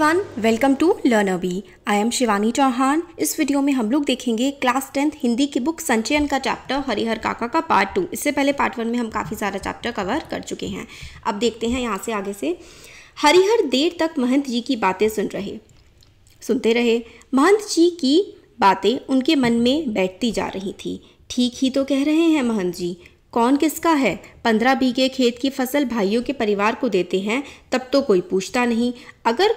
one welcome to learn Abhi I am Shivani Chauhan इस video में हम लोग देखेंगे क्लास टेंथ हिंदी की बुक संचयन का चैप्टर हरिहर काका का पार्ट टू इससे पहले पार्ट वन में हम काफ़ी सारा चैप्टर कवर कर चुके हैं अब देखते हैं यहाँ से आगे से हरिहर देर तक महंत जी की बातें सुन रहे सुनते रहे महंत जी की बातें उनके मन में बैठती जा रही थी ठीक ही तो कह रहे हैं महंत जी कौन किसका है पंद्रह बीघे खेत की फसल भाइयों के परिवार को देते हैं तब तो कोई पूछता नहीं अगर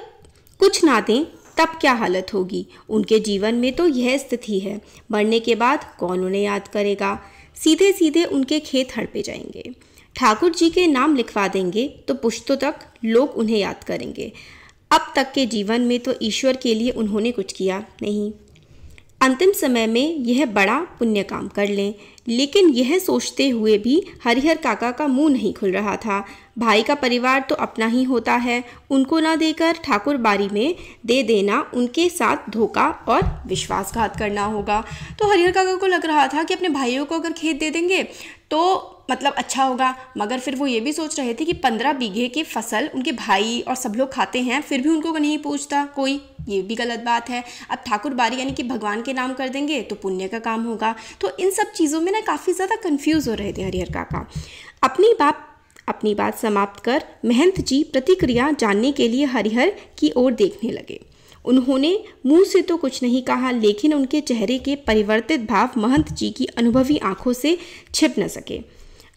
कुछ ना दें तब क्या हालत होगी उनके जीवन में तो यह स्थिति है मरने के बाद कौन उन्हें याद करेगा सीधे सीधे उनके खेत हड़पे जाएंगे ठाकुर जी के नाम लिखवा देंगे तो पुश्तों तक लोग उन्हें याद करेंगे अब तक के जीवन में तो ईश्वर के लिए उन्होंने कुछ किया नहीं अंतिम समय में यह बड़ा पुण्य काम कर लें लेकिन यह सोचते हुए भी हरिहर काका का मुंह नहीं खुल रहा था भाई का परिवार तो अपना ही होता है उनको ना देकर ठाकुर बारी में दे देना उनके साथ धोखा और विश्वासघात करना होगा तो हरिहर काका को लग रहा था कि अपने भाइयों को अगर खेत दे देंगे तो मतलब अच्छा होगा मगर फिर वो ये भी सोच रहे थे कि पंद्रह बीघे की फसल उनके भाई और सब लोग खाते हैं फिर भी उनको नहीं पूछता कोई ये भी गलत बात है अब ठाकुर बारी यानी कि भगवान के नाम कर देंगे तो पुण्य का काम होगा तो इन सब चीज़ों में ना काफ़ी ज़्यादा कन्फ्यूज़ हो रहे थे हरिहर काका अपनी बाप अपनी बात समाप्त कर महंत जी प्रतिक्रिया जानने के लिए हरिहर की ओर देखने लगे उन्होंने मुंह से तो कुछ नहीं कहा लेकिन उनके चेहरे के परिवर्तित भाव महंत जी की अनुभवी आंखों से छिप न सके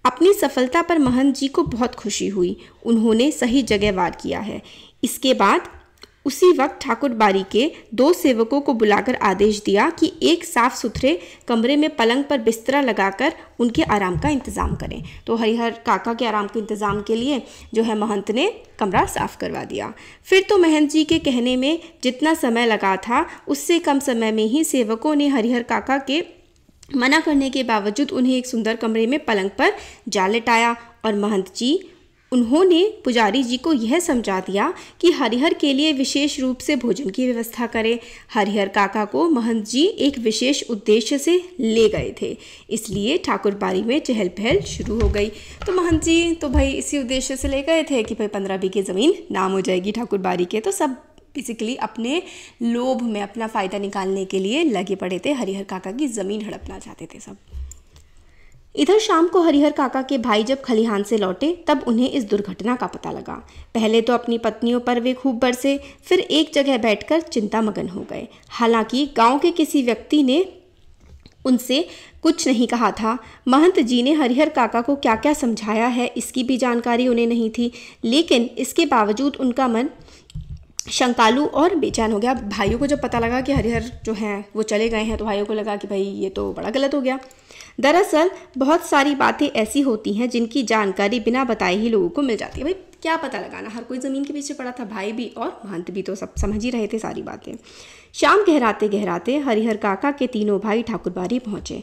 अपनी सफलता पर महंत जी को बहुत खुशी हुई उन्होंने सही जगह वार किया है इसके बाद उसी वक्त ठाकुर बारी के दो सेवकों को बुलाकर आदेश दिया कि एक साफ सुथरे कमरे में पलंग पर बिस्तरा लगाकर उनके आराम का इंतज़ाम करें तो हरिहर काका के आराम के इंतज़ाम के लिए जो है महंत ने कमरा साफ करवा दिया फिर तो महंत जी के कहने में जितना समय लगा था उससे कम समय में ही सेवकों ने हरिहर काका के मना करने के बावजूद उन्हें एक सुंदर कमरे में पलंग पर जा लटाया और महंत जी उन्होंने पुजारी जी को यह समझा दिया कि हरिहर के लिए विशेष रूप से भोजन की व्यवस्था करें हरिहर काका को महंत जी एक विशेष उद्देश्य से ले गए थे इसलिए ठाकुर बारी में चहल पहल शुरू हो गई तो महंत जी तो भाई इसी उद्देश्य से ले गए थे कि भाई पंद्रह बीघे ज़मीन नाम हो जाएगी ठाकुर बारी के तो सब बेसिकली अपने लोभ में अपना फ़ायदा निकालने के लिए लगे पड़े थे हरिहर काका की ज़मीन हड़पना चाहते थे सब इधर शाम को हरिहर काका के भाई जब खलिहान से लौटे तब उन्हें इस दुर्घटना का पता लगा पहले तो अपनी पत्नियों पर वे खूब बरसे फिर एक जगह बैठकर चिंता मगन हो गए हालांकि गांव के किसी व्यक्ति ने उनसे कुछ नहीं कहा था महंत जी ने हरिहर काका को क्या क्या समझाया है इसकी भी जानकारी उन्हें नहीं थी लेकिन इसके बावजूद उनका मन शंकालु और बेचैन हो गया भाइयों को जब पता लगा कि हरिहर जो हैं वो चले गए हैं तो भाइयों को लगा कि भाई ये तो बड़ा गलत हो गया दरअसल बहुत सारी बातें ऐसी होती हैं जिनकी जानकारी बिना बताए ही लोगों को मिल जाती है भाई क्या पता लगाना हर कोई ज़मीन के पीछे पड़ा था भाई भी और महंत भी तो सब समझ ही रहे थे सारी बातें शाम गहराते गहराते हरिहर काका के तीनों भाई ठाकुरबारी पहुँचे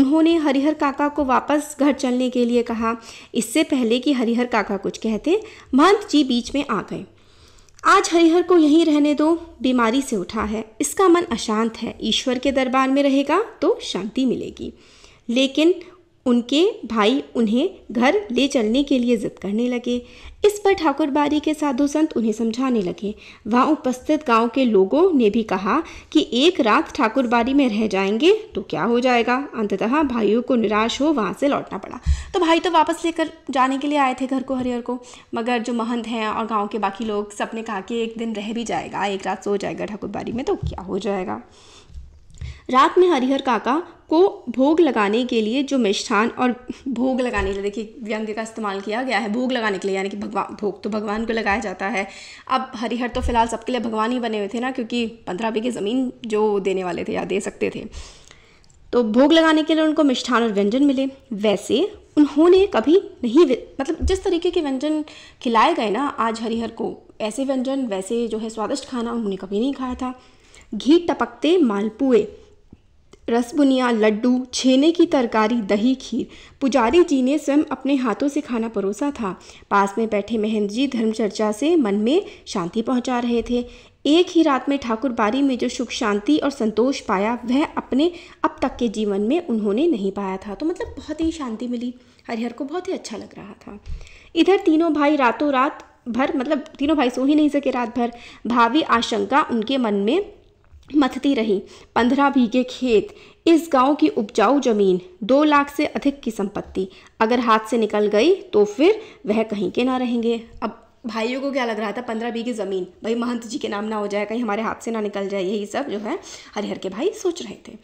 उन्होंने हरिहर काका को वापस घर चलने के लिए कहा इससे पहले कि हरिहर काका कुछ कहते महंत जी बीच में आ गए आज हरिहर को यहीं रहने दो बीमारी से उठा है इसका मन अशांत है ईश्वर के दरबार में रहेगा तो शांति मिलेगी लेकिन उनके भाई उन्हें घर ले चलने के लिए जिद करने लगे इस पर ठाकुर बारी के साधु संत उन्हें समझाने लगे वहाँ उपस्थित गांव के लोगों ने भी कहा कि एक रात ठाकुर बारी में रह जाएंगे तो क्या हो जाएगा अंततः भाइयों को निराश हो वहाँ से लौटना पड़ा तो भाई तो वापस लेकर जाने के लिए आए थे घर को हरिहर को मगर जो महंत हैं और गाँव के बाकी लोग सबने कहा कि एक दिन रह भी जाएगा एक रात सो जाएगा ठाकुर बारी में तो क्या हो जाएगा रात में हरिहर काका को भोग लगाने के लिए जो मिष्ठान और भोग लगाने के लिए देखिए व्यंग्य का इस्तेमाल किया गया है भोग लगाने के लिए यानी कि भगवान भोग तो भगवान को लगाया जाता है अब हरिहर तो फिलहाल सबके लिए भगवान ही बने हुए थे ना क्योंकि पंद्रह बीघे ज़मीन जो देने वाले थे या दे सकते थे तो भोग लगाने के लिए उनको मिष्ठान और व्यंजन मिले वैसे उन्होंने कभी नहीं मतलब जिस तरीके के व्यंजन खिलाए गए ना आज हरिहर को ऐसे व्यंजन वैसे जो है स्वादिष्ट खाना उन्होंने कभी नहीं खाया था घी टपकते मालपुए रसबुनिया लड्डू छेने की तरकारी दही खीर पुजारी जी ने स्वयं अपने हाथों से खाना परोसा था पास में बैठे महेंद्र जी धर्म चर्चा से मन में शांति पहुंचा रहे थे एक ही रात में ठाकुर बारी में जो सुख शांति और संतोष पाया वह अपने अब तक के जीवन में उन्होंने नहीं पाया था तो मतलब बहुत ही शांति मिली हरिहर को बहुत ही अच्छा लग रहा था इधर तीनों भाई रातों रात भर मतलब तीनों भाई सो ही नहीं सके रात भर भावी आशंका उनके मन में मथती रही पंद्रह बीघे खेत इस गांव की उपजाऊ जमीन दो लाख से अधिक की संपत्ति अगर हाथ से निकल गई तो फिर वह कहीं के ना रहेंगे अब भाइयों को क्या लग रहा था पंद्रह बीघे ज़मीन भाई महंत जी के नाम ना हो जाए कहीं हमारे हाथ से ना निकल जाए यही सब जो है हरिहर के भाई सोच रहे थे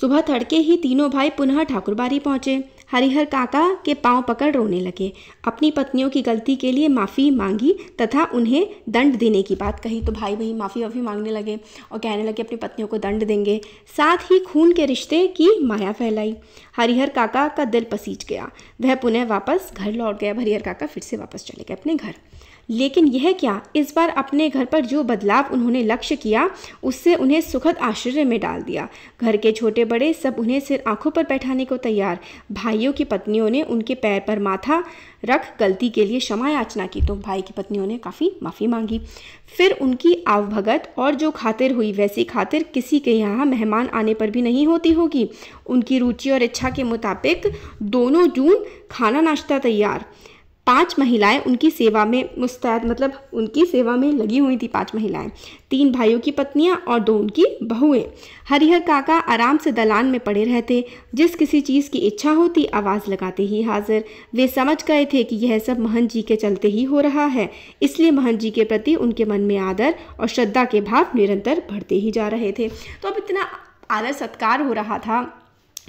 सुबह तड़के ही तीनों भाई पुनः ठाकुरबारी पहुंचे हरिहर काका के पांव पकड़ रोने लगे अपनी पत्नियों की गलती के लिए माफ़ी मांगी तथा उन्हें दंड देने की बात कही तो भाई वही माफ़ी वाफ़ी मांगने लगे और कहने लगे अपनी पत्नियों को दंड देंगे साथ ही खून के रिश्ते की माया फैलाई हरिहर काका का दिल पसीज गया वह पुनः वापस घर लौट गया हरिहर काका फिर से वापस चले गए अपने घर लेकिन यह क्या इस बार अपने घर पर जो बदलाव उन्होंने लक्ष्य किया उससे उन्हें सुखद आश्चर्य में डाल दिया घर के छोटे बड़े सब उन्हें सिर आंखों पर बैठाने को तैयार भाइयों की पत्नियों ने उनके पैर पर माथा रख गलती के लिए क्षमा याचना की तो भाई की पत्नियों ने काफ़ी माफ़ी मांगी फिर उनकी आवभगत और जो खातिर हुई वैसी खातिर किसी के यहाँ मेहमान आने पर भी नहीं होती होगी उनकी रुचि और इच्छा के मुताबिक दोनों जून खाना नाश्ता तैयार पांच महिलाएं उनकी सेवा में मुस्तैद मतलब उनकी सेवा में लगी हुई थी पांच महिलाएं तीन भाइयों की पत्नियां और दो उनकी बहुएं हरिहर काका आराम से दलान में पड़े रहते जिस किसी चीज़ की इच्छा होती आवाज़ लगाते ही हाजिर वे समझ गए थे कि यह सब महन जी के चलते ही हो रहा है इसलिए महन जी के प्रति उनके मन में आदर और श्रद्धा के भाव निरंतर बढ़ते ही जा रहे थे तो अब इतना आदर सत्कार हो रहा था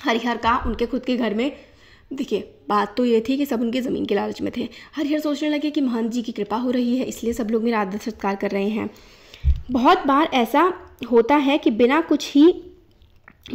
हरिहर का उनके खुद के घर में देखिए बात तो ये थी कि सब उनकी ज़मीन के लालच में थे हरिहर सोचने लगे कि महंत जी की कृपा हो रही है इसलिए सब लोग मेरा आदर सत्कार कर रहे हैं बहुत बार ऐसा होता है कि बिना कुछ ही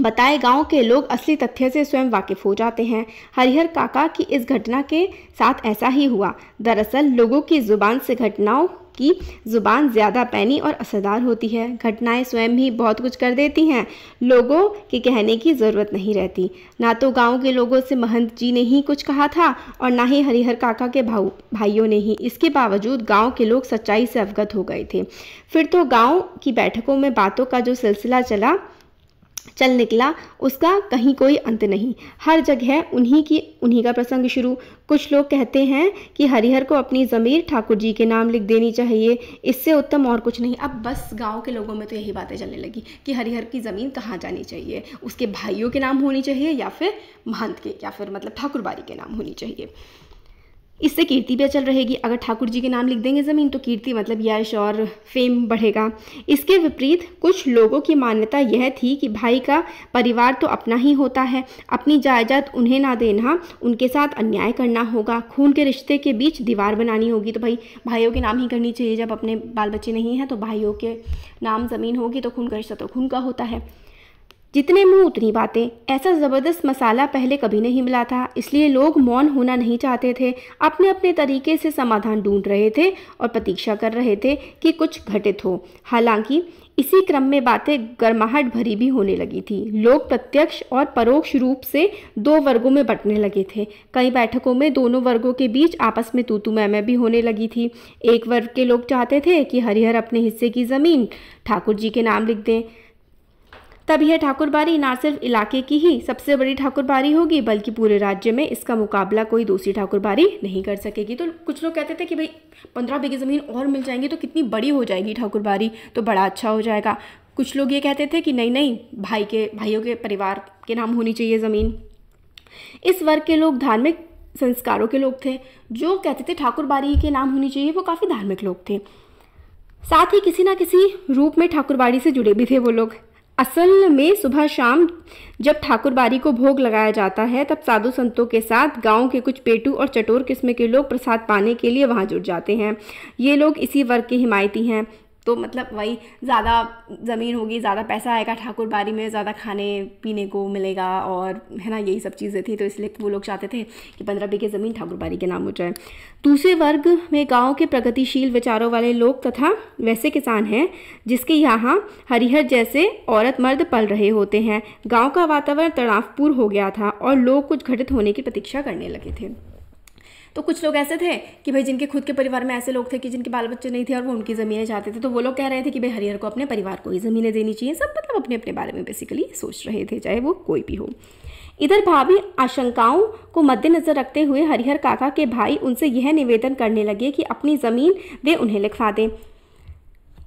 बताए गांव के लोग असली तथ्य से स्वयं वाकिफ हो जाते हैं हरिहर काका की इस घटना के साथ ऐसा ही हुआ दरअसल लोगों की ज़ुबान से घटनाओं की ज़ुबान ज़्यादा पैनी और असरदार होती है घटनाएं स्वयं ही बहुत कुछ कर देती हैं लोगों के कहने की ज़रूरत नहीं रहती ना तो गांव के लोगों से महंत जी ने ही कुछ कहा था और ना ही हरिहर काका के भाऊ भाइयों ने ही इसके बावजूद गाँव के लोग सच्चाई से अवगत हो गए थे फिर तो गाँव की बैठकों में बातों का जो सिलसिला चला चल निकला उसका कहीं कोई अंत नहीं हर जगह उन्हीं की उन्हीं का प्रसंग शुरू कुछ लोग कहते हैं कि हरिहर को अपनी ज़मीर ठाकुर जी के नाम लिख देनी चाहिए इससे उत्तम और कुछ नहीं अब बस गांव के लोगों में तो यही बातें चलने लगी कि हरिहर की ज़मीन कहाँ जानी चाहिए उसके भाइयों के नाम होनी चाहिए या फिर महंत के या फिर मतलब ठाकुरबारी के नाम होनी चाहिए इससे कीर्ति भी अचल रहेगी अगर ठाकुर जी के नाम लिख देंगे ज़मीन तो कीर्ति मतलब यश और फेम बढ़ेगा इसके विपरीत कुछ लोगों की मान्यता यह थी कि भाई का परिवार तो अपना ही होता है अपनी जायदाद उन्हें ना देना उनके साथ अन्याय करना होगा खून के रिश्ते के बीच दीवार बनानी होगी तो भाई भाइयों के नाम ही करनी चाहिए जब अपने बाल बच्चे नहीं हैं तो भाइयों के नाम ज़मीन होगी तो खून का रिश्ता तो खून का होता है जितने मुंह उतनी बातें ऐसा ज़बरदस्त मसाला पहले कभी नहीं मिला था इसलिए लोग मौन होना नहीं चाहते थे अपने अपने तरीके से समाधान ढूंढ रहे थे और प्रतीक्षा कर रहे थे कि कुछ घटित हो हालांकि इसी क्रम में बातें गर्माहट भरी भी होने लगी थी लोग प्रत्यक्ष और परोक्ष रूप से दो वर्गों में बंटने लगे थे कई बैठकों में दोनों वर्गों के बीच आपस में तूतू मैमै भी होने लगी थी एक वर्ग के लोग चाहते थे कि हरिहर अपने हिस्से की ज़मीन ठाकुर जी के नाम लिख दें तब यह ठाकुरबारी ना सिर्फ इलाके की ही सबसे बड़ी ठाकुरबारी होगी बल्कि पूरे राज्य में इसका मुकाबला कोई दूसरी ठाकुरबारी नहीं कर सकेगी तो कुछ लोग कहते थे कि भाई पंद्रह बीघे ज़मीन और मिल जाएंगी तो कितनी बड़ी हो जाएगी ठाकुरबारी तो बड़ा अच्छा हो जाएगा कुछ लोग ये कहते थे कि नहीं नहीं भाई के भाइयों के परिवार के नाम होनी चाहिए ज़मीन इस वर्ग के लोग धार्मिक संस्कारों के लोग थे जो कहते थे ठाकुरबारी के नाम होनी चाहिए वो काफ़ी धार्मिक लोग थे साथ ही किसी ना किसी रूप में ठाकुरबाड़ी से जुड़े भी थे वो लोग असल में सुबह शाम जब ठाकुर बारी को भोग लगाया जाता है तब साधु संतों के साथ गांव के कुछ पेटू और चटोर किस्म के लोग प्रसाद पाने के लिए वहां जुट जाते हैं ये लोग इसी वर्ग के हिमायती हैं तो मतलब वही ज़्यादा ज़मीन होगी ज़्यादा पैसा आएगा ठाकुर बारी में ज़्यादा खाने पीने को मिलेगा और है ना यही सब चीज़ें थी तो इसलिए वो लोग चाहते थे कि पंद्रह बीघे ज़मीन ठाकुर बारी के नाम हो जाए दूसरे वर्ग में गाँव के प्रगतिशील विचारों वाले लोग तथा वैसे किसान हैं जिसके यहाँ हरिहर जैसे औरत मर्द पल रहे होते हैं गाँव का वातावरण तनावपूर्ण हो गया था और लोग कुछ घटित होने की प्रतीक्षा करने लगे थे तो कुछ लोग ऐसे थे कि भाई जिनके खुद के परिवार में ऐसे लोग थे कि जिनके बाल बच्चे नहीं थे और वो उनकी ज़मीनें चाहते थे तो वो लोग कह रहे थे कि भाई हरिहर को अपने परिवार को ही ज़मीनें देनी चाहिए सब मतलब अपने अपने बारे में बेसिकली सोच रहे थे चाहे वो कोई भी हो इधर भाभी आशंकाओं को मद्देनजर रखते हुए हरिहर काका के भाई उनसे यह निवेदन करने लगे कि अपनी ज़मीन वे उन्हें लिखवा दें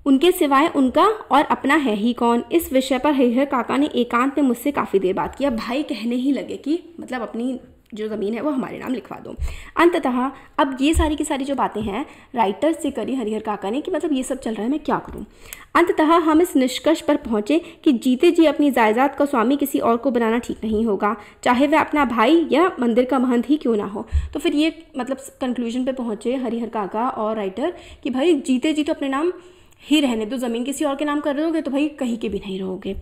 उनके सिवाय उनका और अपना है ही कौन इस विषय पर हरिहर काका ने एकांत में मुझसे काफ़ी देर बात किया भाई कहने ही लगे कि मतलब अपनी जो ज़मीन है वो हमारे नाम लिखवा दो अंततः अब ये सारी की सारी जो बातें हैं राइटर्स से करी हरिहर काका ने कि मतलब ये सब चल रहा है मैं क्या करूँ अंततः हम इस निष्कर्ष पर पहुँचे कि जीते जी अपनी जायदाद का स्वामी किसी और को बनाना ठीक नहीं होगा चाहे वह अपना भाई या मंदिर का महंत ही क्यों ना हो तो फिर ये मतलब कंक्लूजन पर पहुँचे हरिहर काका और राइटर कि भाई जीते जी तो अपने नाम ही रहने दो ज़मीन किसी और के नाम कर दोगे तो भाई कहीं के भी नहीं रहोगे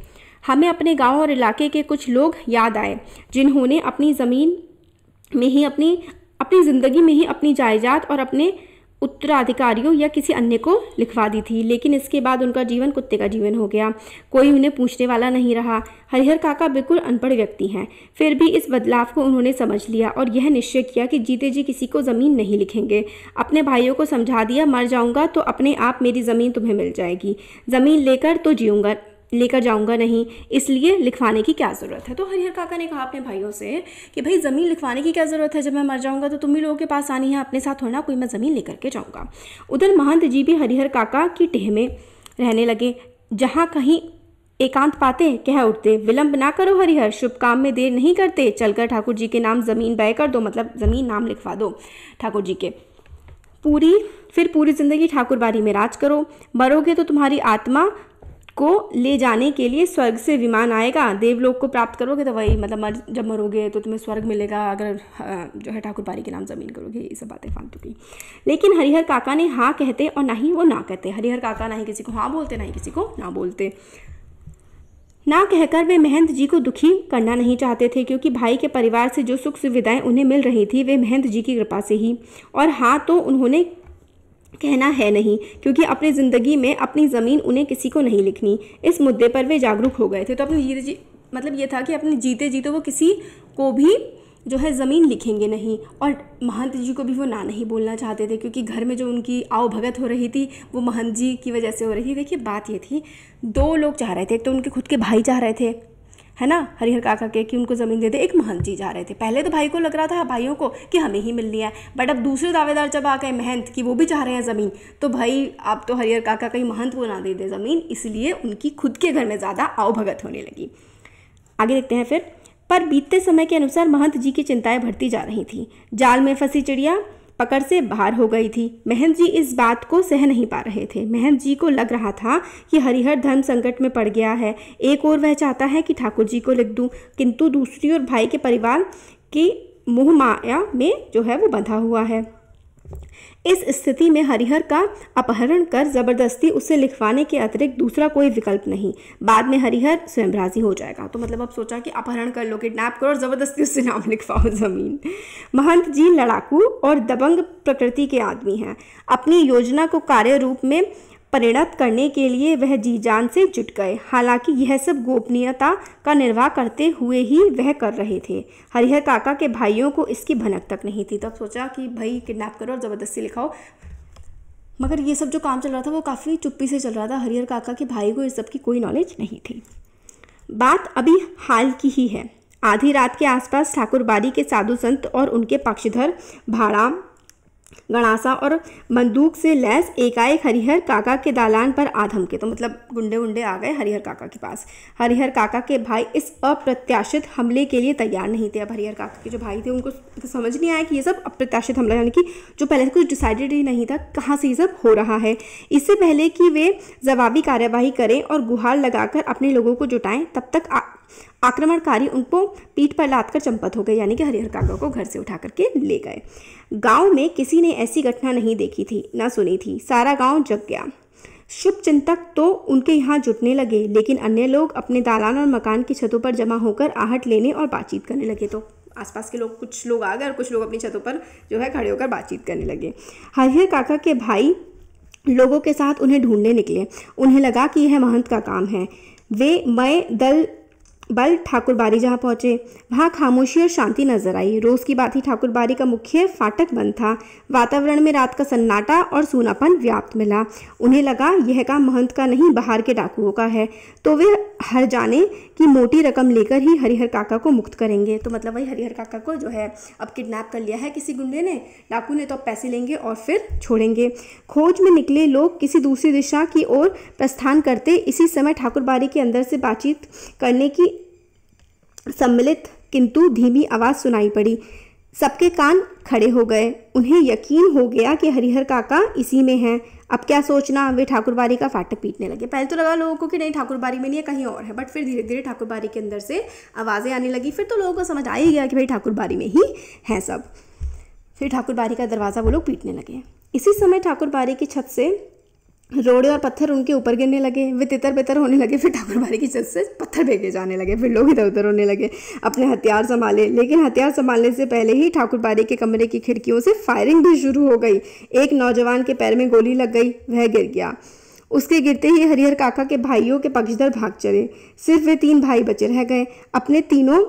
हमें अपने गांव और इलाके के कुछ लोग याद आए जिन्होंने अपनी ज़मीन में ही अपनी अपनी ज़िंदगी में ही अपनी जायदाद और अपने उत्तराधिकारियों या किसी अन्य को लिखवा दी थी लेकिन इसके बाद उनका जीवन कुत्ते का जीवन हो गया कोई उन्हें पूछने वाला नहीं रहा हरिहर काका बिल्कुल अनपढ़ व्यक्ति हैं फिर भी इस बदलाव को उन्होंने समझ लिया और यह निश्चय किया कि जीते जी किसी को ज़मीन नहीं लिखेंगे अपने भाइयों को समझा दिया मर जाऊँगा तो अपने आप मेरी ज़मीन तुम्हें मिल जाएगी ज़मीन लेकर तो जीऊँगा लेकर जाऊंगा नहीं इसलिए लिखवाने की क्या ज़रूरत है तो हरिहर काका ने कहा अपने भाइयों से कि भाई ज़मीन लिखवाने की क्या ज़रूरत है जब मैं मर जाऊंगा तो तुम भी लोगों के पास आनी है अपने साथ होना कोई मैं ज़मीन लेकर के जाऊँगा उधर महंत जी भी हरिहर काका की टेह में रहने लगे जहाँ कहीं एकांत पाते कह उठते विलंब ना करो हरिहर शुभ काम में देर नहीं करते चलकर ठाकुर जी के नाम जमीन बय कर दो मतलब जमीन नाम लिखवा दो ठाकुर जी के पूरी फिर पूरी जिंदगी ठाकुरबारी में राज करो मरोगे तो तुम्हारी आत्मा को ले जाने के लिए स्वर्ग से विमान आएगा देवलोक को प्राप्त करोगे तो वही मतलब मर जब मरोगे तो तुम्हें स्वर्ग मिलेगा अगर जो है ठाकुर पारी के नाम ज़मीन करोगे ये सब बातें फालतू की लेकिन हरिहर काका ने हाँ कहते और ना ही वो ना कहते हरिहर काका ना ही किसी को हाँ बोलते ना ही किसी को ना बोलते ना कहकर वे महंत जी को दुखी करना नहीं चाहते थे क्योंकि भाई के परिवार से जो सुख सुविधाएं उन्हें मिल रही थी वे महंत जी की कृपा से ही और हाँ तो उन्होंने कहना है नहीं क्योंकि अपनी ज़िंदगी में अपनी ज़मीन उन्हें किसी को नहीं लिखनी इस मुद्दे पर वे जागरूक हो गए थे तो अपने जीते जी मतलब ये था कि अपने जीते जीते वो किसी को भी जो है ज़मीन लिखेंगे नहीं और महंत जी को भी वो ना नहीं बोलना चाहते थे क्योंकि घर में जो उनकी आओ भगत हो रही थी वो महंत जी की वजह से हो रही थी देखिए बात ये थी दो लोग चाह रहे थे एक तो उनके खुद के भाई चाह रहे थे है ना हरिहर काका के कि उनको ज़मीन दे दे एक महंत जी जा रहे थे पहले तो भाई को लग रहा था भाइयों को कि हमें ही मिलनी है बट अब दूसरे दावेदार जब आ गए महंत कि वो भी चाह रहे हैं ज़मीन तो भाई आप तो हरिहर काका कहीं महंत को ना दे दे ज़मीन इसलिए उनकी खुद के घर में ज़्यादा आवभगत होने लगी आगे देखते हैं फिर पर बीतते समय के अनुसार महंत जी की चिंताएं बढ़ती जा रही थी जाल में फंसी चिड़िया पकड़ से बाहर हो गई थी महंत जी इस बात को सह नहीं पा रहे थे महंत जी को लग रहा था कि हरिहर धर्म संकट में पड़ गया है एक और वह चाहता है कि ठाकुर जी को लिख दूँ किंतु दूसरी ओर भाई के परिवार की मुँह माया में जो है वो बंधा हुआ है इस स्थिति में हरिहर का अपहरण कर जबरदस्ती उसे लिखवाने के अतिरिक्त दूसरा कोई विकल्प नहीं बाद में हरिहर स्वयंभ्राजी हो जाएगा तो मतलब अब सोचा कि अपहरण कर लो किडनैप करो और जबरदस्ती उससे नाम लिखवाओ जमीन महंत जी लड़ाकू और दबंग प्रकृति के आदमी हैं अपनी योजना को कार्य रूप में परिणत करने के लिए वह जी जान से जुट गए हालांकि यह सब गोपनीयता का निर्वाह करते हुए ही वह कर रहे थे हरिहर काका के भाइयों को इसकी भनक तक नहीं थी तब सोचा कि भाई किडनैप करो और ज़बरदस्ती लिखाओ मगर ये सब जो काम चल रहा था वो काफ़ी चुप्पी से चल रहा था हरिहर काका के भाई को इस सब की कोई नॉलेज नहीं थी बात अभी हाल की ही है आधी रात के आसपास ठाकुर बारी के साधु संत और उनके पक्षधर भाड़ा गणासा और बंदूक से लैस एकाएक हरिहर काका के दालान पर आधम के तो मतलब गुंडे गुंडे आ गए हरिहर काका के पास हरिहर काका के भाई इस अप्रत्याशित हमले के लिए तैयार नहीं थे अब हरिहर काका के जो भाई थे उनको समझ नहीं आया कि ये सब अप्रत्याशित हमला यानी कि जो पहले से कुछ डिसाइडेड ही नहीं था कहाँ से ये सब हो रहा है इससे पहले कि वे जवाबी कार्यवाही करें और गुहार लगाकर अपने लोगों को जुटाएं तब तक आक्रमणकारी उनको पीठ पर लाद कर चंपत हो गए यानी कि हरिहर काका को घर से उठा करके ले गए गांव में किसी ने ऐसी घटना नहीं देखी थी ना सुनी थी सारा गांव जग गया शुभ चिंतक तो उनके यहाँ जुटने लगे लेकिन अन्य लोग अपने दालान और मकान की छतों पर जमा होकर आहट लेने और बातचीत करने लगे तो आसपास के लोग कुछ लोग आ गए और कुछ लोग अपनी छतों पर जो है खड़े होकर बातचीत करने लगे हरिहर काका के भाई लोगों के साथ उन्हें ढूंढने निकले उन्हें लगा कि यह महंत का काम है वे मैं दल बल ठाकुर बारी जहाँ पहुँचे वहाँ खामोशी और शांति नजर आई रोज़ की बात ही ठाकुर बारी का मुख्य फाटक बंद था वातावरण में रात का सन्नाटा और सूनापन व्याप्त मिला उन्हें लगा यह काम महंत का नहीं बाहर के डाकुओं का है तो वे हर जाने कि मोटी रकम लेकर ही हरिहर काका को मुक्त करेंगे तो मतलब वही हरिहर काका को जो है अब किडनैप कर लिया है किसी गुंडे ने डाकू ने तो अब पैसे लेंगे और फिर छोड़ेंगे खोज में निकले लोग किसी दूसरी दिशा की ओर प्रस्थान करते इसी समय ठाकुरबारी के अंदर से बातचीत करने की सम्मिलित किंतु धीमी आवाज़ सुनाई पड़ी सबके कान खड़े हो गए उन्हें यकीन हो गया कि हरिहर काका इसी में हैं अब क्या सोचना वे ठाकुरबारी का फाटक पीटने लगे पहले तो लगा लोगों को कि नहीं ठाकुरबारी में नहीं है कहीं और है बट फिर धीरे धीरे ठाकुरबारी के अंदर से आवाज़ें आने लगी फिर तो लोगों को समझ आ ही गया कि भाई ठाकुरबारी में ही है सब फिर ठाकुरबारी का दरवाज़ा वो लोग पीटने लगे इसी समय ठाकुरबारी की छत से रोड़े और पत्थर उनके ऊपर गिरने लगे वे तितर बितर होने लगे फिर ठाकुरबारी की छत से पत्थर फेंके जाने लगे फिर लोग इधर उधर होने लगे अपने हथियार संभाले लेकिन हथियार संभालने से पहले ही ठाकुरबारी के कमरे की खिड़कियों से फायरिंग भी शुरू हो गई एक नौजवान के पैर में गोली लग गई वह गिर गया उसके गिरते ही हरिहर काका के भाइयों के पक्षधर भाग चले सिर्फ वे तीन भाई बचे रह गए अपने तीनों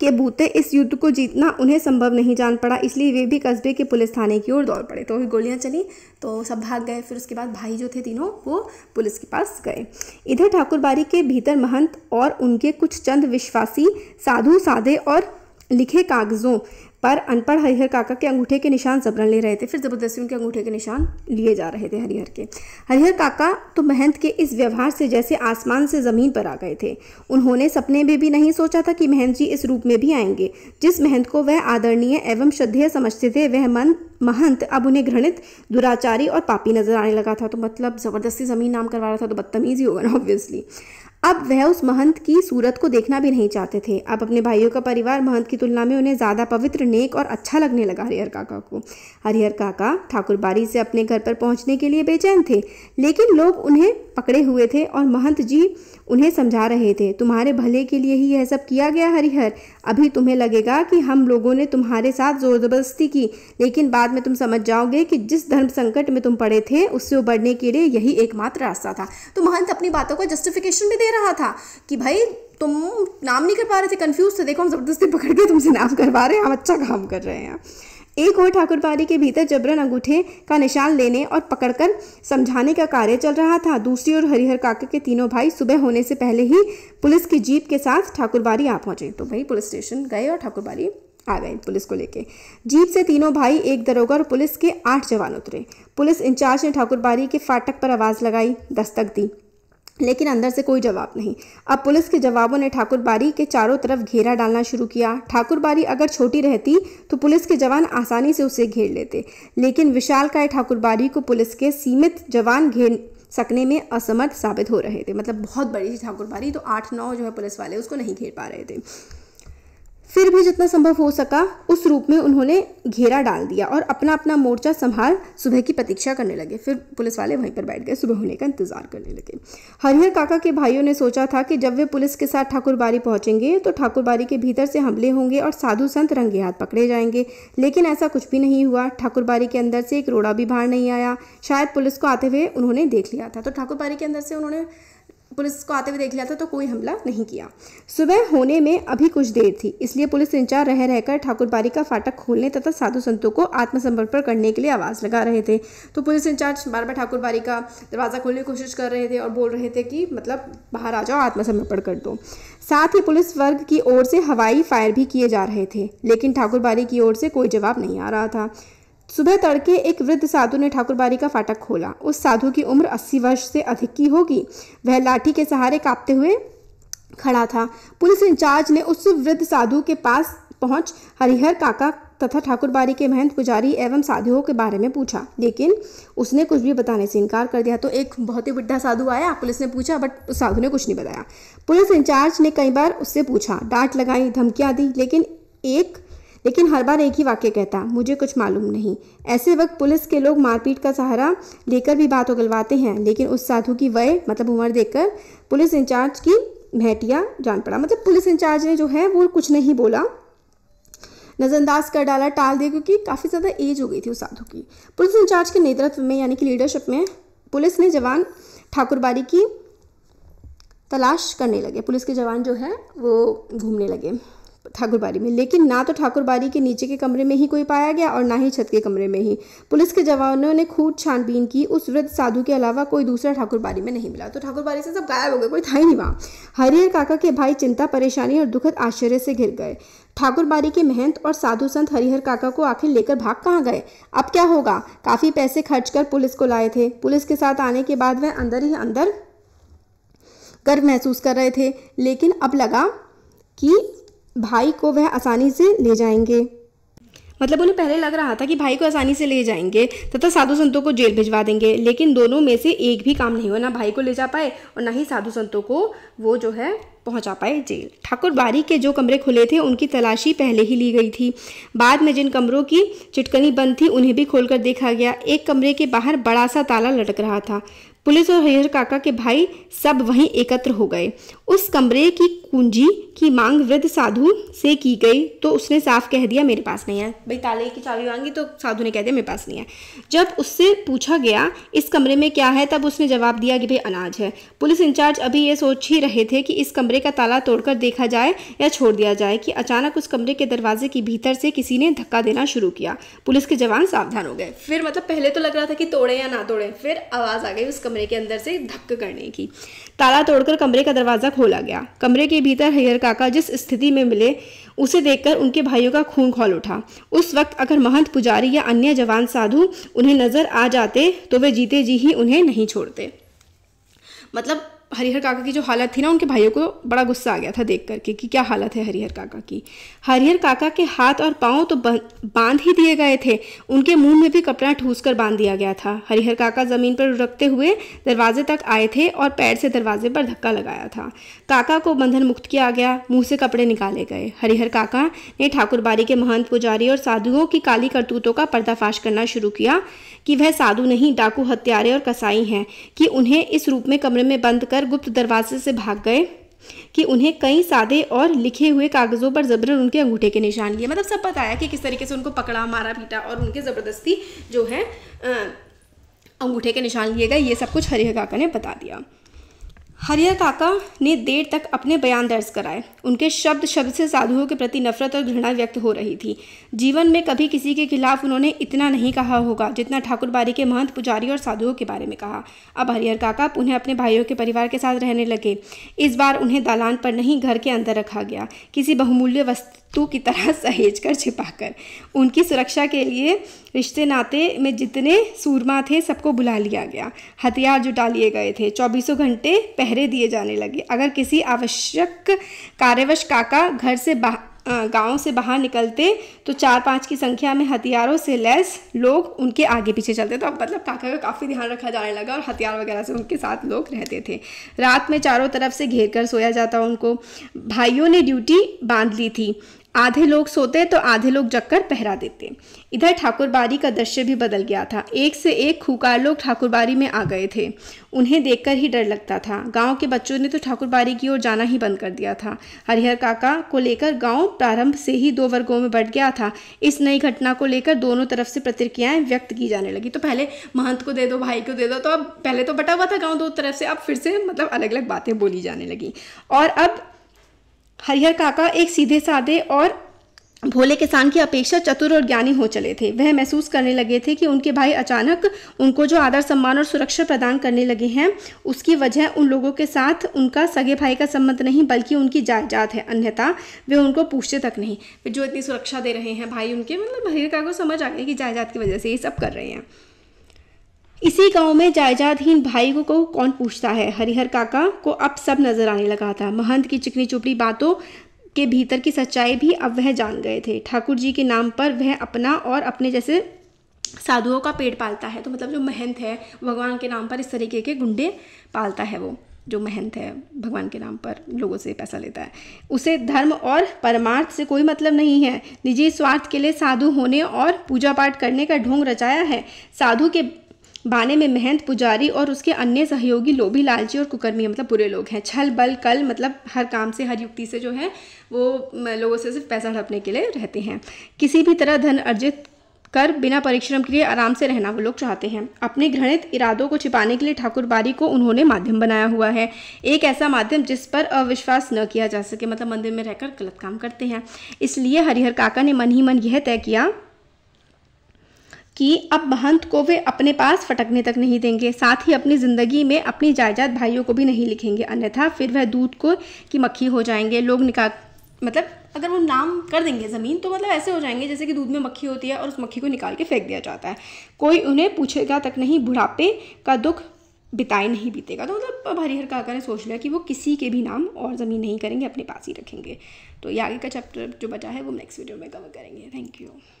के बूते इस युद्ध को जीतना उन्हें संभव नहीं जान पड़ा इसलिए वे भी कस्बे के पुलिस थाने की ओर दौड़ पड़े तो गोलियां चली तो सब भाग गए फिर उसके बाद भाई जो थे तीनों वो पुलिस के पास गए इधर ठाकुरबारी के भीतर महंत और उनके कुछ चंद विश्वासी साधु साधे और लिखे कागज़ों पर अनपढ़ हरिहर काका के अंगूठे के निशान जबरन ले रहे थे फिर ज़बरदस्ती उनके अंगूठे के निशान लिए जा रहे थे हरिहर के हरिहर काका तो महंत के इस व्यवहार से जैसे आसमान से ज़मीन पर आ गए थे उन्होंने सपने में भी नहीं सोचा था कि महंत जी इस रूप में भी आएंगे जिस महंत को वह आदरणीय एवं श्रद्धेय समझते थे वह मन महंत अब उन्हें घृणित दुराचारी और पापी नजर आने लगा था तो मतलब ज़बरदस्ती ज़मीन नाम करवा रहा था तो बदतमीजी होगा ना ऑब्वियसली अब वह उस महंत की सूरत को देखना भी नहीं चाहते थे अब अपने भाइयों का परिवार महंत की तुलना में उन्हें ज़्यादा पवित्र नेक और अच्छा लगने लगा हरिहर काका को हरिहर काका ठाकुर बारी से अपने घर पर पहुंचने के लिए बेचैन थे लेकिन लोग उन्हें पकड़े हुए थे और महंत जी उन्हें समझा रहे थे तुम्हारे भले के लिए ही यह सब किया गया हरिहर अभी तुम्हें लगेगा कि हम लोगों ने तुम्हारे साथ जोर जबरदस्ती की लेकिन बाद में तुम समझ जाओगे कि जिस धर्म संकट में तुम पड़े थे उससे उबरने के लिए यही एकमात्र रास्ता था तो महंत अपनी बातों का जस्टिफिकेशन भी दे रहा था कि भाई तुम नाम नहीं कर पा रहे थे कंफ्यूज थे देखो हम ज़बरदस्ती पकड़ के तुमसे नाम करवा रहे हैं हम अच्छा काम कर रहे हैं एक और ठाकुरबाड़ी के भीतर जबरन अंगूठे का निशान लेने और पकड़कर समझाने का कार्य चल रहा था दूसरी ओर हरिहर काके के तीनों भाई सुबह होने से पहले ही पुलिस की जीप के साथ ठाकुरबाड़ी आ पहुंचे तो भाई पुलिस स्टेशन गए और ठाकुरबाड़ी आ गए पुलिस को लेके जीप से तीनों भाई एक दरोगा और पुलिस के आठ जवान उतरे पुलिस इंचार्ज ने ठाकुरबाड़ी के फाटक पर आवाज़ लगाई दस्तक दी लेकिन अंदर से कोई जवाब नहीं अब पुलिस के जवाबों ने ठाकुरबारी के चारों तरफ घेरा डालना शुरू किया ठाकुरबारी अगर छोटी रहती तो पुलिस के जवान आसानी से उसे घेर लेते लेकिन विशाल का ठाकुरबारी को पुलिस के सीमित जवान घेर सकने में असमर्थ साबित हो रहे थे मतलब बहुत बड़ी थी ठाकुरबारी तो आठ नौ जो है पुलिस वाले उसको नहीं घेर पा रहे थे फिर भी जितना संभव हो सका उस रूप में उन्होंने घेरा डाल दिया और अपना अपना मोर्चा संभाल सुबह की प्रतीक्षा करने लगे फिर पुलिस वाले वहीं पर बैठ गए सुबह होने का इंतजार करने लगे हरिहर काका के भाइयों ने सोचा था कि जब वे पुलिस के साथ ठाकुरबारी पहुंचेंगे तो ठाकुरबारी के भीतर से हमले होंगे और साधु संत रंगे हाथ पकड़े जाएंगे लेकिन ऐसा कुछ भी नहीं हुआ ठाकुरबारी के अंदर से एक रोड़ा भी बाहर नहीं आया शायद पुलिस को आते हुए उन्होंने देख लिया था तो ठाकुरबारी के अंदर से उन्होंने पुलिस को आते हुए देख लिया था तो कोई हमला नहीं किया सुबह होने में अभी कुछ देर थी इसलिए पुलिस इंचार्ज रह रहकर ठाकुरबारी का फाटक खोलने तथा साधु संतों को आत्मसमर्पण करने के लिए आवाज़ लगा रहे थे तो पुलिस इंचार्ज बार बार ठाकुरबारी का दरवाज़ा खोलने की कोशिश कर रहे थे और बोल रहे थे कि मतलब बाहर आ जाओ आत्मसमर्पण कर दो साथ ही पुलिस वर्ग की ओर से हवाई फायर भी किए जा रहे थे लेकिन ठाकुरबारी की ओर से कोई जवाब नहीं आ रहा था सुबह तड़के एक वृद्ध साधु ने ठाकुरबारी का फाटक खोला उस साधु की उम्र अस्सी वर्ष से अधिक की होगी वह लाठी के सहारे कांपते हुए खड़ा था पुलिस इंचार्ज ने उस वृद्ध साधु के पास पहुंच हरिहर काका तथा ठाकुरबारी के महंत पुजारी एवं साधुओं के बारे में पूछा लेकिन उसने कुछ भी बताने से इनकार कर दिया तो एक बहुत ही बुढ़ा साधु आया पुलिस ने पूछा बट उस साधु ने कुछ नहीं बताया पुलिस इंचार्ज ने कई बार उससे पूछा डांट लगाई धमकियाँ दी लेकिन एक लेकिन हर बार एक ही वाक्य कहता मुझे कुछ मालूम नहीं ऐसे वक्त पुलिस के लोग मारपीट का सहारा लेकर भी बात उगलवाते हैं लेकिन उस साधु की वय मतलब उम्र देखकर पुलिस इंचार्ज की भेटिया जान पड़ा मतलब पुलिस इंचार्ज ने जो है वो कुछ नहीं बोला नज़रअंदाज कर डाला टाल दिया क्योंकि काफ़ी ज़्यादा एज हो गई थी उस साधु की पुलिस इंचार्ज के नेतृत्व में यानी कि लीडरशिप में पुलिस ने जवान ठाकुरबाड़ी की तलाश करने लगे पुलिस के जवान जो है वो घूमने लगे ठाकुरबाड़ी में लेकिन ना तो ठाकुरबाड़ी के नीचे के कमरे में ही कोई पाया गया और ना ही छत के कमरे में ही पुलिस के जवानों ने खूब छानबीन की उस वृद्ध साधु के अलावा कोई दूसरा ठाकुरबाड़ी में नहीं मिला तो ठाकुरबाड़ी से सब गायब हो गए कोई था ही नहीं वहाँ हरिहर काका के भाई चिंता परेशानी और दुखद आश्चर्य से घिर गए ठाकुरबाड़ी के महंत और साधु संत हरिहर काका को आखिर लेकर भाग कहाँ गए अब क्या होगा काफ़ी पैसे खर्च कर पुलिस को लाए थे पुलिस के साथ आने के बाद वह अंदर ही अंदर गर्व महसूस कर रहे थे लेकिन अब लगा कि भाई को वह आसानी से ले जाएंगे मतलब उन्हें पहले लग रहा था कि भाई को आसानी से ले जाएंगे तथा साधु संतों को जेल भिजवा देंगे लेकिन दोनों में से एक भी काम नहीं हुआ ना भाई को ले जा पाए और ना ही साधु संतों को वो जो है पहुंचा पाए जेल ठाकुर बारी के जो कमरे खुले थे उनकी तलाशी पहले ही ली गई थी बाद में जिन कमरों की चिटकनी बंद थी उन्हें भी खोलकर देखा गया एक कमरे के बाहर बड़ा सा ताला लटक रहा था पुलिस और हरिहर काका के भाई सब वहीं एकत्र हो गए उस कमरे की कुंजी की मांग वृद्ध साधु से की गई तो उसने साफ कह दिया मेरे पास नहीं है भाई ताले की चाबी मांगी तो साधु ने कह दिया मेरे पास नहीं है जब उससे पूछा गया इस कमरे में क्या है तब उसने जवाब दिया कि भाई अनाज है पुलिस इंचार्ज अभी ये सोच ही रहे थे कि इस कमरे का ताला तोड़कर देखा जाए या छोड़ दिया जाए कि अचानक उस कमरे के दरवाजे के भीतर से किसी ने धक्का देना शुरू किया पुलिस के जवान सावधान हो गए फिर मतलब पहले तो लग रहा था कि तोड़े या ना तोड़े फिर आवाज़ आ गई उस कमरे कमरे के अंदर से धक्क करने की ताला तोड़कर कमरे का दरवाज़ा खोला गया कमरे के भीतर हैयर काका जिस स्थिति में मिले उसे देखकर उनके भाइयों का खून खोल उठा उस वक्त अगर महंत पुजारी या अन्य जवान साधु उन्हें नज़र आ जाते तो वे जीते जी ही उन्हें नहीं छोड़ते मतलब हरिहर काका की जो हालत थी ना उनके भाइयों को बड़ा गुस्सा आ गया था देख करके कि क्या हालत है हरिहर काका की हरिहर काका के हाथ और पाँव तो बांध ही दिए गए थे उनके मुंह में भी कपड़ा ठूस कर बांध दिया गया था हरिहर काका ज़मीन पर रखते हुए दरवाजे तक आए थे और पैर से दरवाजे पर धक्का लगाया था काका को बंधन मुक्त किया गया मुँह से कपड़े निकाले गए हरिहर काका ने ठाकुरबारी के महंत पुजारी और साधुओं की काली करतूतों का पर्दाफाश करना शुरू किया कि वह साधु नहीं डाकू हत्यारे और कसाई हैं कि उन्हें इस रूप में कमरे में बंद कर गुप्त दरवाजे से भाग गए कि उन्हें कई सादे और लिखे हुए कागज़ों पर जबरन उनके अंगूठे के निशान लिए मतलब सब बताया कि किस तरीके से उनको पकड़ा मारा पीटा और उनके ज़बरदस्ती जो है अंगूठे के निशान लिए गए ये सब कुछ हरिहर काका ने बता दिया हरिया काका ने देर तक अपने बयान दर्ज कराए उनके शब्द शब्द से साधुओं के प्रति नफरत और घृणा व्यक्त हो रही थी जीवन में कभी किसी के खिलाफ उन्होंने इतना नहीं कहा होगा जितना ठाकुरबारी के महंत पुजारी और साधुओं के बारे में कहा अब हरिहर काका पुनः अपने भाइयों के परिवार के साथ रहने लगे इस बार उन्हें दालान पर नहीं घर के अंदर रखा गया किसी बहुमूल्य वस्तु की तरह सहेज कर छिपा कर उनकी सुरक्षा के लिए रिश्ते नाते में जितने सूरमा थे सबको बुला लिया गया हथियार जुटा लिए गए थे चौबीसों घंटे पहरे दिए जाने लगे अगर किसी आवश्यक कार्यवश काका घर से बाहर गांव से बाहर निकलते तो चार पांच की संख्या में हथियारों से लैस लोग उनके आगे पीछे चलते तो अब मतलब काका का काफ़ी ध्यान रखा जाने लगा और हथियार वगैरह से उनके साथ लोग रहते थे रात में चारों तरफ से घेर कर सोया जाता उनको भाइयों ने ड्यूटी बांध ली थी आधे लोग सोते तो आधे लोग जगकर पहरा देते इधर ठाकुरबारी का दृश्य भी बदल गया था एक से एक खूकार लोग ठाकुरबारी में आ गए थे उन्हें देखकर ही डर लगता था गांव के बच्चों ने तो ठाकुरबारी की ओर जाना ही बंद कर दिया था हरिहर काका को लेकर गांव प्रारंभ से ही दो वर्गों में बढ़ गया था इस नई घटना को लेकर दोनों तरफ से प्रतिक्रियाएं व्यक्त की जाने लगी तो पहले महंत को दे दो भाई को दे दो तो अब पहले तो बटा हुआ था गाँव दो तरफ से अब फिर से मतलब अलग अलग बातें बोली जाने लगी और अब हरिहर काका एक सीधे साधे और भोले किसान की अपेक्षा चतुर और ज्ञानी हो चले थे वह महसूस करने लगे थे कि उनके भाई अचानक उनको जो आदर सम्मान और सुरक्षा प्रदान करने लगे हैं उसकी वजह उन लोगों के साथ उनका सगे भाई का संबंध नहीं बल्कि उनकी जायदाद है अन्यथा वे उनको पूछते तक नहीं वे जो इतनी सुरक्षा दे रहे हैं भाई उनके मतलब हरीर का को समझ आ गया कि जायदाद की वजह से ये सब कर रहे हैं इसी गांव में जायजादहीन भाई को, को कौन पूछता है हरिहर काका को अब सब नजर आने लगा था महंत की चिकनी चुपड़ी बातों के भीतर की सच्चाई भी अब वह जान गए थे ठाकुर जी के नाम पर वह अपना और अपने जैसे साधुओं का पेट पालता है तो मतलब जो महंत है भगवान के नाम पर इस तरीके के गुंडे पालता है वो जो महंत है भगवान के नाम पर लोगों से पैसा लेता है उसे धर्म और परमार्थ से कोई मतलब नहीं है निजी स्वार्थ के लिए साधु होने और पूजा पाठ करने का ढोंग रचाया है साधु के बाने में महंत पुजारी और उसके अन्य सहयोगी लोभी लालची और कुकर्मी मतलब बुरे लोग हैं छल बल कल मतलब हर काम से हर युक्ति से जो है वो लोगों से सिर्फ पैसा हड़पने के लिए रहते हैं किसी भी तरह धन अर्जित कर बिना परिश्रम के लिए आराम से रहना वो लोग चाहते हैं अपने घृणित इरादों को छिपाने के लिए ठाकुरबारी को उन्होंने माध्यम बनाया हुआ है एक ऐसा माध्यम जिस पर अविश्वास न किया जा सके मतलब मंदिर में रहकर गलत काम करते हैं इसलिए हरिहर काका ने मन ही मन यह तय किया कि अब महंत को वे अपने पास फटकने तक नहीं देंगे साथ ही अपनी ज़िंदगी में अपनी जायदाद भाइयों को भी नहीं लिखेंगे अन्यथा फिर वह दूध को की मक्खी हो जाएंगे लोग निकाल मतलब अगर वो नाम कर देंगे ज़मीन तो मतलब ऐसे हो जाएंगे जैसे कि दूध में मक्खी होती है और उस मक्खी को निकाल के फेंक दिया जाता है कोई उन्हें पूछेगा तक नहीं बुढ़ापे का दुख बिताए नहीं बीतेगा तो मतलब हरिहर काका ने सोच लिया कि वो किसी के भी नाम और ज़मीन नहीं करेंगे अपने पास ही रखेंगे तो ये आगे का चैप्टर जो बचा है वो नेक्स्ट वीडियो में कवर करेंगे थैंक यू